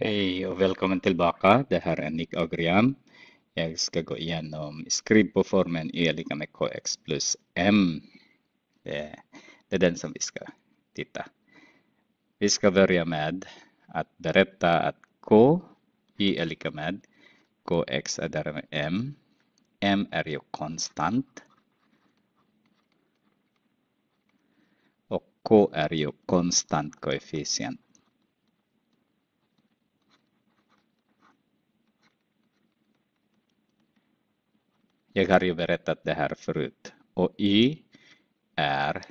Hej och välkommen tillbaka. Det här är Nick Agrian. Jag ska gå igenom skrivboformen Y är lika med KX plus M. det är den som vi ska titta. Vi ska börja med att berätta att K, Y är lika med KX är därmed M. M är ju konstant. Och K är ju konstant koefficient. Jag har ju berättat det här förut. Och I är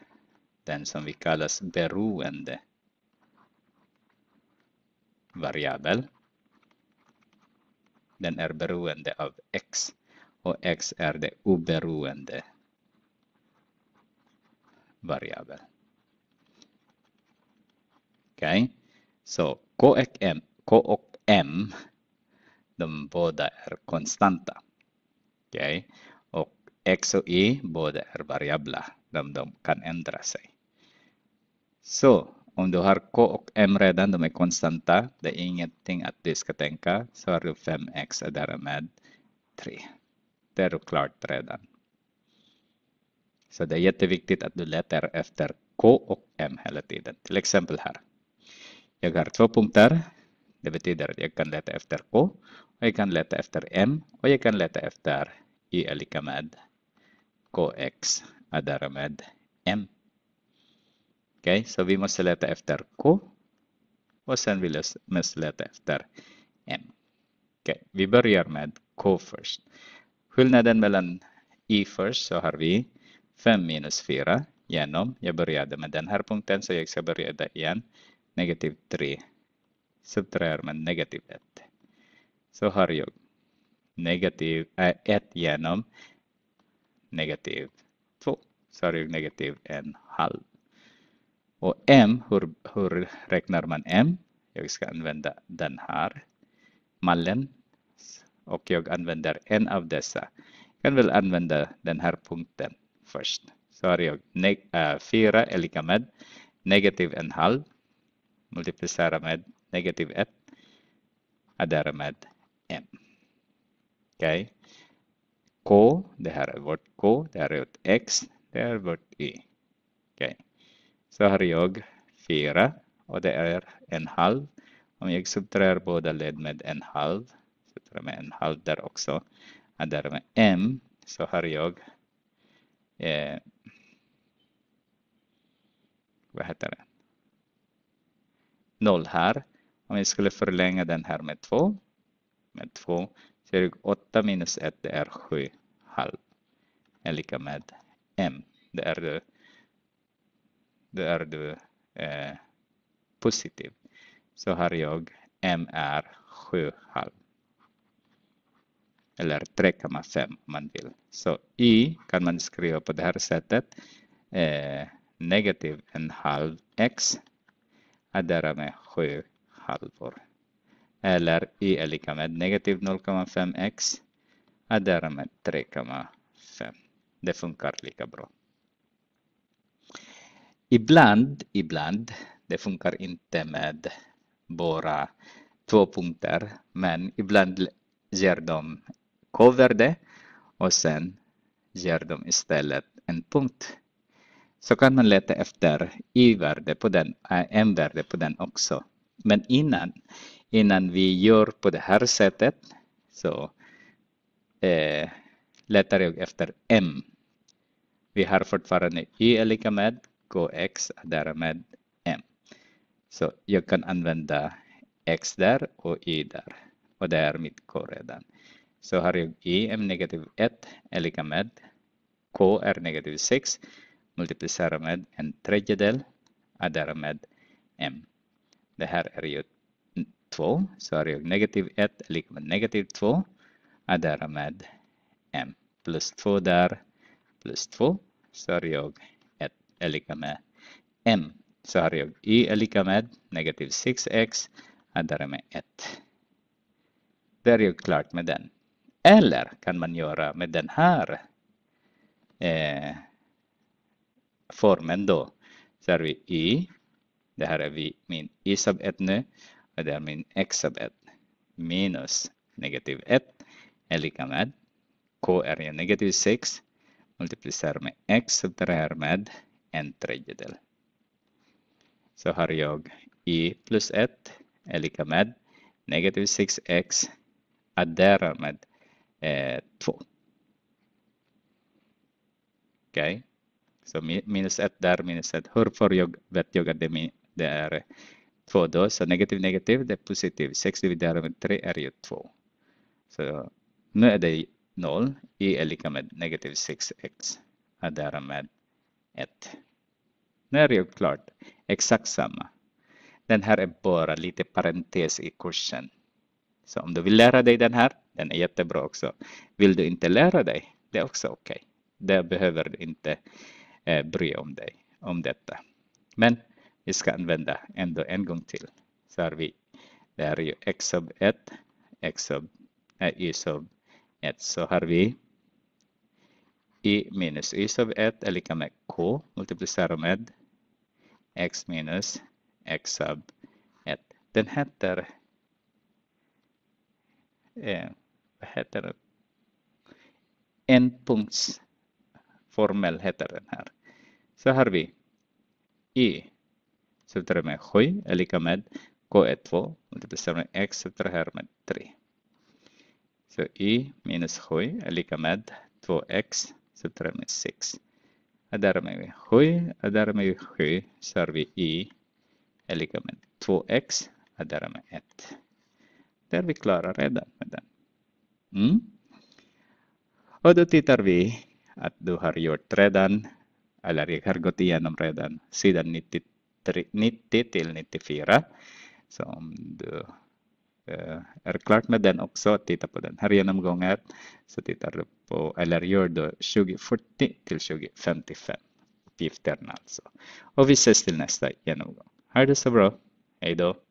den som vi kallas beroende variabel. Den är beroende av x och x är det oberoende variabel. Okej, okay. så k och m, k och m de båda är konstanta. Okej? Och x och y båda är variabler. De, de kan ändra sig. Så om du har k och m redan, de är konstanta. Det är ingenting att du ska tänka. Så har du 5x och därmed 3. Det är du klart redan. Så det är jätteviktigt att du letar efter K och M hela tiden. Till exempel här. Jag har två punkter. Det betyder att jag kan leta efter K och jag kan leta efter M och jag kan leta efter y är lika med kx är därmed m. Okej, okay, så vi måste leta efter k och sen vill jag måste leta efter m. Okej, okay, vi börjar med k först. Skillnaden mellan i först så har vi 5 minus 4 genom, jag började med den här punkten så jag ska börja igen, negativ 3 subtraherar med negativ 1. Så har jag negativ 1 äh, genom negativ 2. Så har du negativ en halv. Och m, hur, hur räknar man m? Jag ska använda den här mallen och jag använder en av dessa. Jag kan väl använda den här punkten först. Så har jag äh, 4 är lika med negativ en halv multiplicera med negativ 1 Addera med Okej. Okay. K, det här är vårt K, det här är vårt X, det här är vårt Y. Okay. Så har jag fyra och det är en halv. Om jag subtraherar båda led med en halv, subtraherar med en halv där också, och där med M, så har jag eh, vad heter det? Noll här. Om jag skulle förlänga den här med två, med två, 28 minus 1 det är 7 halv. Är lika med m. Det är du, det är du eh, positiv. Så har jag m är 7 halv. Eller 3,5 om man vill. Så i kan man skriva på det här sättet. Eh, negativ en halv x adderar med 7 halvor eller i är lika med negativ 0,5x är därmed 3,5. Det funkar lika bra. Ibland, ibland, det funkar inte med bara två punkter, men ibland ger de k-värde och sen ger de istället en punkt. Så kan man leta efter y värde på den, eh, m-värde på den också. Men innan, innan vi gör på det här sättet så eh, letar jag efter M. Vi har fortfarande Y är lika med KX därmed M. Så jag kan använda X där och Y där. Och det är mitt K redan. Så har jag Y M negativ 1 är lika med K är negativ 6 multiplicerar med en tredjedel är därmed M. Det här är ju 2, sorry, negativ 1 är lika med negativ 2 är därmed m. Plus 2 där, plus 2, så har jag 1 är lika med m. Så har jag y är lika med negativ 6x är därmed 1. Där är jag klart med den. Eller kan man göra med den här eh, formen då. Så har vi y. Det här är vi, min y sub 1 nu det är min exabet minus negativ 1 är lika med k är ju negativ 6 multiplicerar med x subtraherar med en tredjedel. Så har jag i plus 1 är lika med negativ 6x adderar med eh, 2. Okej, okay. så minus 1 där, minus 1. Hur får jag, vet jag att det, det är två då, så negativ negativ det är positiv. Sex dividerat med tre är ju två. Så nu är det noll. i är lika med negativ sex x är därmed ett. Nu är det ju klart, exakt samma. Den här är bara lite parentes i kursen. Så om du vill lära dig den här, den är jättebra också. Vill du inte lära dig, det är också okej. Okay. Där behöver du inte eh, bry om dig om detta. Men vi ska använda ändå en gång till. Så har vi, det här är ju x sub 1, x sub, äh, y sub 1. Så har vi i minus y sub 1 är lika med k multiplicerat med x minus x sub 1. Den heter, eh, vad heter det? Ändpunktsformel heter den här. Så har vi i Subtraherar med 7 är lika med K12 multiplicerat bestämmer x här med 3. Så y minus 7 är lika med 2x subtraherar med 6. Och därmed 7 och därmed 7 så har vi y är lika med 2x och därmed 1. Där vi klara redan med den. Mm? Och då tittar vi att du har gjort redan, eller jag har gått igenom redan, sidan 92. 90 till 94. Så om du eh, är klar med den också, titta på den här genomgången, så tittar du på, eller gör du 2040 till 2055 uppgifterna alltså. Och vi ses till nästa genomgång. Ha det så bra. Hej då!